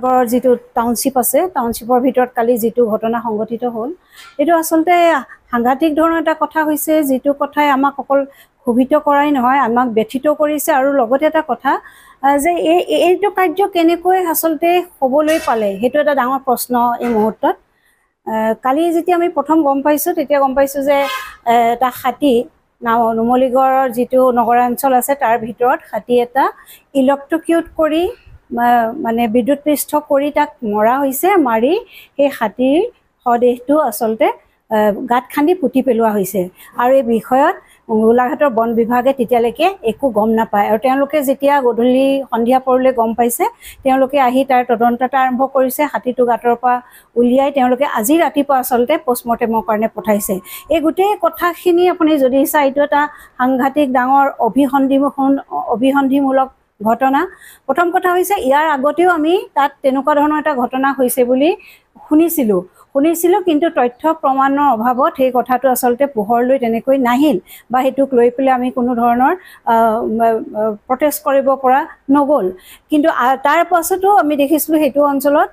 শিৱসাগৰৰ যিটো টাউনশ্বিপ আছে টাউনশ্বিপৰ ভিতৰত কালি যিটো ঘটনা সংঘটিত হ'ল এইটো আচলতে সাংঘাতিক ধৰণৰ এটা কথা হৈছে যিটো কথাই আমাক অকল ক্ষোভিত কৰাই নহয় আমাক ব্যথিত কৰিছে আৰু লগতে এটা কথা যে এই এইটো কাৰ্য কেনেকৈ আচলতে হ'বলৈ পালে সেইটো এটা ডাঙৰ প্ৰশ্ন এই মুহূৰ্তত কালি যেতিয়া আমি প্ৰথম গম পাইছোঁ তেতিয়া গম পাইছোঁ যে এটা হাতী না নুমলীগড়ৰ যিটো নগৰাঞ্চল আছে তাৰ ভিতৰত হাতী এটা ইলেক্ট্ৰকিউট কৰি মানে বিদ্যুৎপৃষ্ঠ কৰি তাক মৰা হৈছে মাৰি সেই হাতীৰ শদেহটো আচলতে গাঁত খান্দি পুতি পেলোৱা হৈছে আৰু এই বিষয়ত গোলাঘাটৰ বন বিভাগে তেতিয়ালৈকে একো গম নাপায় আৰু তেওঁলোকে যেতিয়া গধূলি সন্ধিয়া পৰলৈ গম পাইছে তেওঁলোকে আহি তাৰ তদন্ত এটা আৰম্ভ কৰিছে হাতীটো গাঁতৰ পৰা উলিয়াই তেওঁলোকে আজি ৰাতিপুৱা আচলতে পষ্টমৰ্টেমৰ কাৰণে পঠাইছে এই গোটেই কথাখিনি আপুনি যদি চাই এইটো এটা সাংঘাতিক ডাঙৰ অভিসন্ধি অভিসন্ধিমূলক ঘটনা প্ৰথম কথা হৈছে ইয়াৰ আগতেও আমি তাত তেনেকুৱা ধৰণৰ এটা ঘটনা হৈছে বুলি শুনিছিলোঁ শুনিছিলোঁ কিন্তু তথ্য প্ৰমাণৰ অভাৱত সেই কথাটো আচলতে পোহৰলৈ তেনেকৈ নাহিল বা সেইটোক লৈ পেলাই আমি কোনো ধৰণৰ প্ৰটেষ্ট কৰিব পৰা নগ'ল কিন্তু তাৰ পাছতো আমি দেখিছিলোঁ সেইটো অঞ্চলত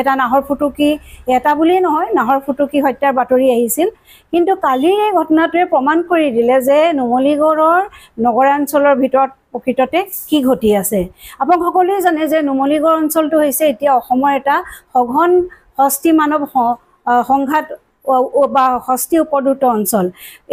এটা নাহৰ ফুটুকি এটা বুলিয়েই নহয় নাহৰ ফুটুকি হত্যাৰ বাতৰি আহিছিল কিন্তু কালিৰ এই ঘটনাটোৱে প্ৰমাণ কৰি দিলে যে নুমলীগড়ৰ নগৰাঞ্চলৰ ভিতৰত প্ৰকৃততে কি ঘটি আছে আপোনাক সকলোৱে জানে যে নুমলীগড় অঞ্চলটো হৈছে এতিয়া অসমৰ এটা সঘন অস্থি মানৱ সংঘাত বা হস্তি উপদ্ৰুত অঞ্চল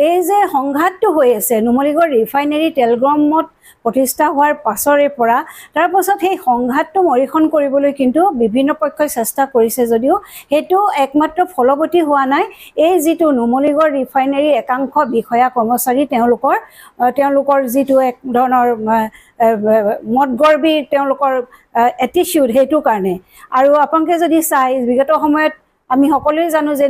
এই যে সংঘাতটো হৈ আছে নুমলীগড় ৰিফাইনেৰী তেলগ্ৰমত প্ৰতিষ্ঠা হোৱাৰ পাছৰে পৰা তাৰপাছত সেই সংঘাতটো মৰিষণ কৰিবলৈ কিন্তু বিভিন্ন পক্ষই চেষ্টা কৰিছে যদিও সেইটো একমাত্ৰ ফলৱতী হোৱা নাই এই যিটো নুমলীগড় ৰিফাইনেৰী একাংশ বিষয়া কৰ্মচাৰী তেওঁলোকৰ তেওঁলোকৰ যিটো এক ধৰণৰ মদগৰ্বী তেওঁলোকৰ এটিচিউড সেইটো কাৰণে আৰু আপোনালোকে যদি চাই বিগত সময়ত আমি সকলোৱে জানো যে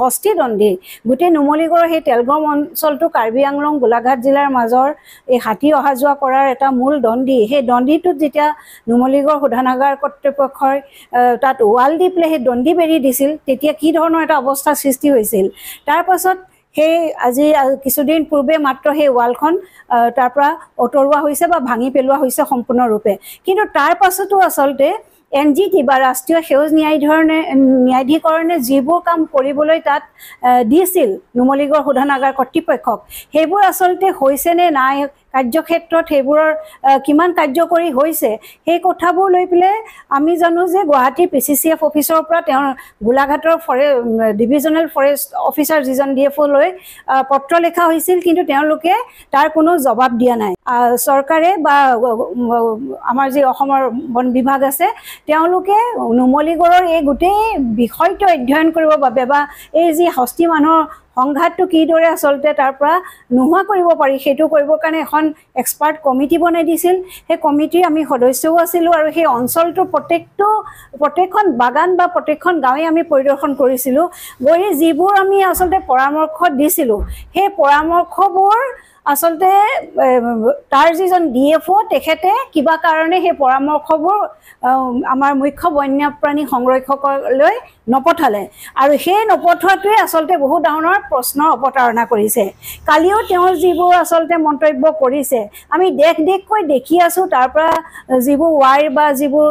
হস্তীদণ্ডী গোটেই নুমলীগড়ৰ সেই তেলগম অঞ্চলটো কাৰ্বি আংলং গোলাঘাট জিলাৰ মাজৰ এই হাতী অহা যোৱা কৰাৰ এটা মূল দণ্ডী সেই দণ্ডীটোত যেতিয়া নুমলীগড় শোধনাগাৰ কৰ্তৃপক্ষই তাত ৱাল দি পেলাই সেই দণ্ডী বেৰি দিছিল তেতিয়া কি ধৰণৰ এটা অৱস্থাৰ সৃষ্টি হৈছিল তাৰ পাছত সেই আজি কিছুদিন পূৰ্বে মাত্ৰ সেই ৱালখন তাৰ পৰা আঁতৰোৱা হৈছে বা ভাঙি পেলোৱা হৈছে সম্পূৰ্ণৰূপে কিন্তু তাৰ পাছতো আচলতে এন জি টি বা ৰাষ্ট্ৰীয় সেউজ ন্যায়ধৰণে ন্যায়াধীকৰণে যিবোৰ কাম কৰিবলৈ তাত দিছিল নুমলীগড় শোধনাগাৰ কৰ্তৃপক্ষক সেইবোৰ আচলতে হৈছেনে নাই কাৰ্যক্ষেত্ৰত সেইবোৰৰ কিমান কাৰ্যকৰী হৈছে সেই কথাবোৰ লৈ পেলাই আমি জানো যে গুৱাহাটীৰ পি চি চি এফ অফিচৰ পৰা তেওঁৰ গোলাঘাটৰ ফৰে ডিভিজনেল ফৰেষ্ট অফিচাৰ যিজন ডি এফ অ'লৈ পত্ৰ লিখা হৈছিল কিন্তু তেওঁলোকে তাৰ কোনো জবাব দিয়া নাই চৰকাৰে বা আমাৰ যি অসমৰ বন বিভাগ আছে তেওঁলোকে নুমলীগড়ৰ এই গোটেই বিষয়টো অধ্যয়ন কৰিবৰ বাবে বা এই যি হস্তি মানুহৰ সংঘাতটো কিদৰে আচলতে তাৰ পৰা নোহোৱা কৰিব পাৰি সেইটো কৰিবৰ কাৰণে এখন এক্সপাৰ্ট কমিটি বনাই দিছিল সেই কমিটিৰ আমি সদস্যও আছিলোঁ আৰু সেই অঞ্চলটোৰ প্ৰত্যেকটো প্ৰত্যেকখন বাগান বা প্ৰত্যেকখন গাঁৱে আমি পৰিদৰ্শন কৰিছিলোঁ গৈ যিবোৰ আমি আচলতে পৰামৰ্শ দিছিলোঁ সেই পৰামৰ্শবোৰ আচলতে তাৰ যিজন ডি এফ অ' তেখেতে কিবা কাৰণে সেই পৰামৰ্শবোৰ আমাৰ মুখ্য বন্যপ্ৰাণী সংৰক্ষকলৈ নপঠালে আৰু সেই নপঠোৱাটোৱে আচলতে বহু ধৰণৰ প্ৰশ্ন অৱতাৰণা কৰিছে কালিও তেওঁৰ যিবোৰ আচলতে মন্তব্য কৰিছে আমি দেশ দেশকৈ দেখি আছোঁ তাৰ পৰা যিবোৰ ৱাইৰ বা যিবোৰ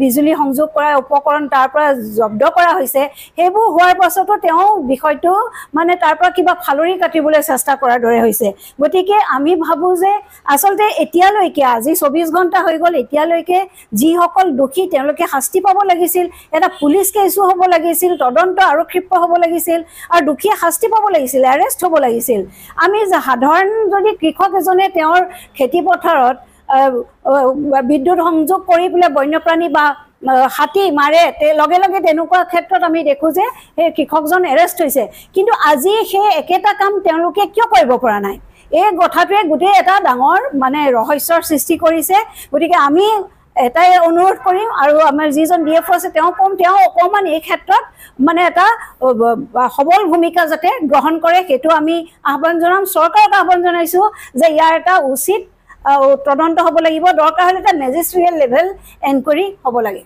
বিজুলী সংযোগ কৰা উপকৰণ তাৰ পৰা জব্দ কৰা হৈছে সেইবোৰ হোৱাৰ পাছতো তেওঁ বিষয়টো মানে তাৰ পৰা কিবা ফালৰি কাটিবলৈ চেষ্টা কৰাৰ দৰে হৈছে গতিকে আমি ভাবোঁ যে আচলতে এতিয়ালৈকে আজি চৌবিছ ঘণ্টা হৈ গ'ল এতিয়ালৈকে যিসকল দোষী তেওঁলোকে শাস্তি পাব লাগিছিল এটা পুলিচ কেছো হ'ব লাগিছিল তদন্ত আৰু ক্ষিপ্ৰ হ'ব লাগিছিল আৰু দোষীয়ে শাস্তি পাব লাগিছিল এৰেষ্ট হ'ব লাগিছিল আমি সাধাৰণ যদি কৃষক এজনে তেওঁৰ খেতি পথাৰত বিদ্যুৎ সংযোগ কৰি পেলাই বন্যপ্ৰাণী বা হাতী মাৰে লগে লগে তেনেকুৱা ক্ষেত্ৰত আমি দেখোঁ যে সেই কৃষকজন এৰেষ্ট হৈছে কিন্তু আজি সেই একেটা কাম তেওঁলোকে কিয় কৰিব পৰা নাই এই কথাটোৱে গোটেই এটা ডাঙৰ মানে ৰহস্যৰ সৃষ্টি কৰিছে গতিকে আমি এটাই অনুৰোধ কৰিম আৰু আমাৰ যিজন ডি এফ অ' আছে তেওঁ ক'ম তেওঁ অকণমান এই ক্ষেত্ৰত মানে এটা সবল ভূমিকা যাতে গ্ৰহণ কৰে সেইটো আমি আহ্বান জনাম চৰকাৰক আহ্বান জনাইছোঁ যে ইয়াৰ এটা উচিত তদন্ত হ'ব লাগিব দৰকাৰ হ'লে এটা মেজিষ্ট্ৰিয়েল লেভেল এনকুৱাৰী হ'ব লাগে